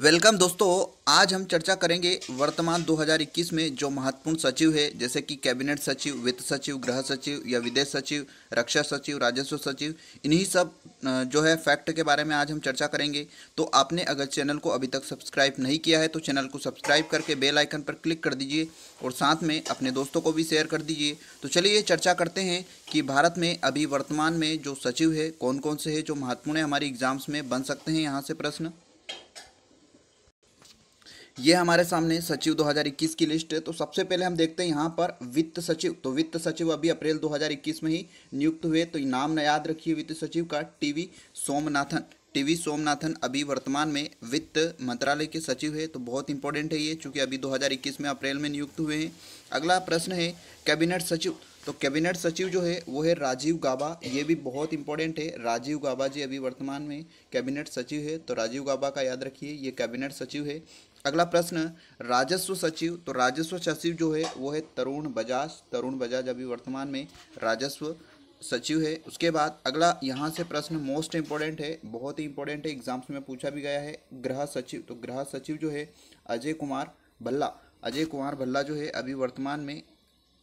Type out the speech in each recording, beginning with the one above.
welcome दोस्तों आज हम चर्चा करेंगे वर्तमान 2021 में जो महत्वपूर्ण सचिव है जैसे कि कैबिनेट सचिव वित्त सचिव गृह सचिव या विदेश सचिव रक्षा सचिव राजस्व सचिव इन्हीं सब जो है फैक्ट के बारे में आज हम चर्चा करेंगे तो आपने अगर चैनल को अभी तक सब्सक्राइब नहीं किया है तो चैनल को सब्सक्राइब करके बेल आइकन पर क्लिक कर दीजिए और साथ में अपने दोस्तों को भी शेयर कर दीजिए तो चलिए चर्चा करते हैं कि भारत में अभी वर्तमान में जो सचिव है कौन कौन से है जो महत्वपूर्ण है हमारी एग्जाम्स में बन सकते हैं यहाँ से प्रश्न ये हमारे सामने सचिव 2021 की लिस्ट है तो सबसे पहले हम देखते हैं यहाँ पर वित्त सचिव तो वित्त सचिव अभी अप्रैल 2021 में ही नियुक्त हुए तो नाम न याद रखिए वित्त सचिव का टीवी सोमनाथन टीवी सोमनाथन अभी वर्तमान में वित्त मंत्रालय के सचिव है तो बहुत इंपॉर्टेंट है ये चूंकि अभी 2021 में अप्रैल में नियुक्त हुए हैं अगला प्रश्न है कैबिनेट सचिव तो कैबिनेट सचिव जो है वो है राजीव गाबा ये भी बहुत इंपॉर्टेंट है राजीव गाबा जी अभी वर्तमान में कैबिनेट सचिव है तो राजीव गाबा का याद रखिए ये कैबिनेट सचिव है अगला प्रश्न राजस्व सचिव तो राजस्व सचिव जो है वो है तरुण बजाज तरुण बजाज अभी वर्तमान में राजस्व सचिव है उसके बाद अगला यहाँ से प्रश्न मोस्ट इम्पॉर्टेंट है बहुत ही इंपॉर्टेंट है एग्जाम्स में पूछा भी गया है गृह सचिव तो गृह सचिव जो है अजय कुमार भल्ला अजय कुमार भल्ला जो है अभी वर्तमान में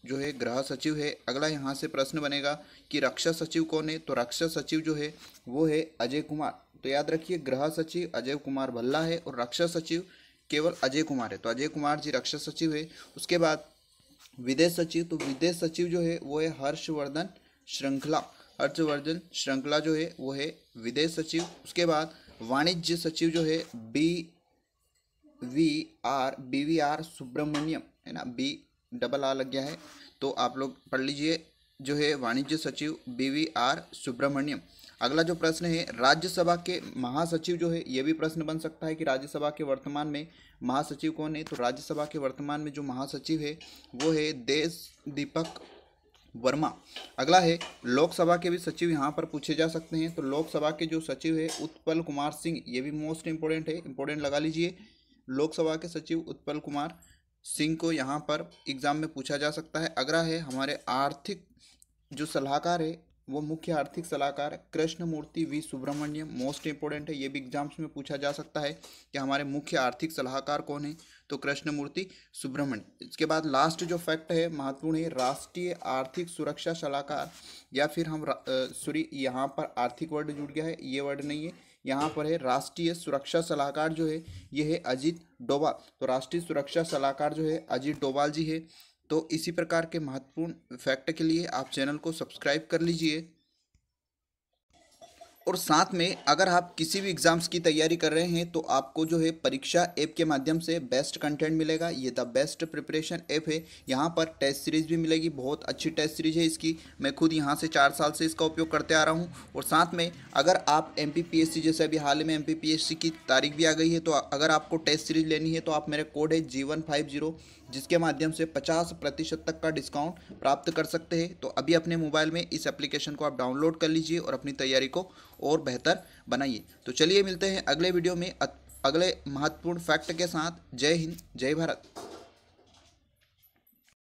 जो है गृह सचिव है अगला यहाँ से प्रश्न बनेगा कि रक्षा सचिव कौन है तो रक्षा सचिव जो है वो है अजय कुमार तो याद रखिए गृह सचिव अजय कुमार भल्ला है और रक्षा सचिव केवल अजय कुमार है तो अजय कुमार जी रक्षा सचिव है उसके बाद विदेश सचिव तो विदेश सचिव जो है वो है हर्षवर्धन श्रृंखला हर्षवर्धन श्रृंखला जो है वो है विदेश सचिव उसके बाद वाणिज्य सचिव जो है B V R B V R Subrahmanyam है ना बी डबल आ लग गया है तो आप लोग पढ़ लीजिए जो है वाणिज्य सचिव बी वी आर सुब्रमण्यम अगला जो प्रश्न है राज्यसभा के महासचिव जो है ये भी प्रश्न बन सकता है कि राज्यसभा के वर्तमान में महासचिव कौन है तो राज्यसभा के वर्तमान में जो महासचिव है वो है देश दीपक वर्मा अगला है लोकसभा के भी सचिव यहाँ पर पूछे जा सकते हैं तो लोकसभा के जो सचिव है उत्पल कुमार सिंह ये भी मोस्ट इम्पोर्टेंट है इम्पोर्टेंट लगा लीजिए लोकसभा के सचिव उत्पल कुमार सिंह को यहाँ पर एग्ज़ाम में पूछा जा सकता है अगला है हमारे आर्थिक जो सलाहकार है वो मुख्य आर्थिक सलाहकार Krishnamurthy V Subramanian most important है ये भी एग्जाम्स में पूछा जा सकता है कि हमारे मुख्य आर्थिक सलाहकार कौन है तो कृष्णमूर्ति सुब्रमण्य इसके बाद लास्ट जो फैक्ट है महत्वपूर्ण है राष्ट्रीय आर्थिक सुरक्षा सलाहकार या फिर हम सॉरी यहाँ पर आर्थिक वर्ड जुड़ गया है ये वर्ड नहीं है यहाँ पर है राष्ट्रीय सुरक्षा सलाहकार जो है ये है अजीत डोभाल तो राष्ट्रीय सुरक्षा सलाहकार जो है अजीत डोवाल जी है तो इसी प्रकार के महत्वपूर्ण फैक्ट के लिए आप चैनल को सब्सक्राइब कर लीजिए और साथ में अगर आप किसी भी एग्ज़ाम्स की तैयारी कर रहे हैं तो आपको जो है परीक्षा ऐप के माध्यम से बेस्ट कंटेंट मिलेगा ये द बेस्ट प्रिपरेशन ऐप है यहाँ पर टेस्ट सीरीज़ भी मिलेगी बहुत अच्छी टेस्ट सीरीज है इसकी मैं खुद यहाँ से चार साल से इसका उपयोग करते आ रहा हूँ और साथ में अगर आप एम जैसे अभी हाल में एम की तारीख भी आ गई है तो अगर आपको टेस्ट सीरीज लेनी है तो आप मेरे कोड है जीवन फाइव जीरो जिसके माध्यम से पचास प्रतिशत तक का डिस्काउंट प्राप्त कर सकते हैं तो अभी अपने मोबाइल में इस एप्लीकेशन को आप डाउनलोड कर लीजिए और अपनी तैयारी को और बेहतर बनाइए तो चलिए मिलते हैं अगले वीडियो में अगले महत्वपूर्ण फैक्ट के साथ जय हिंद जय भारत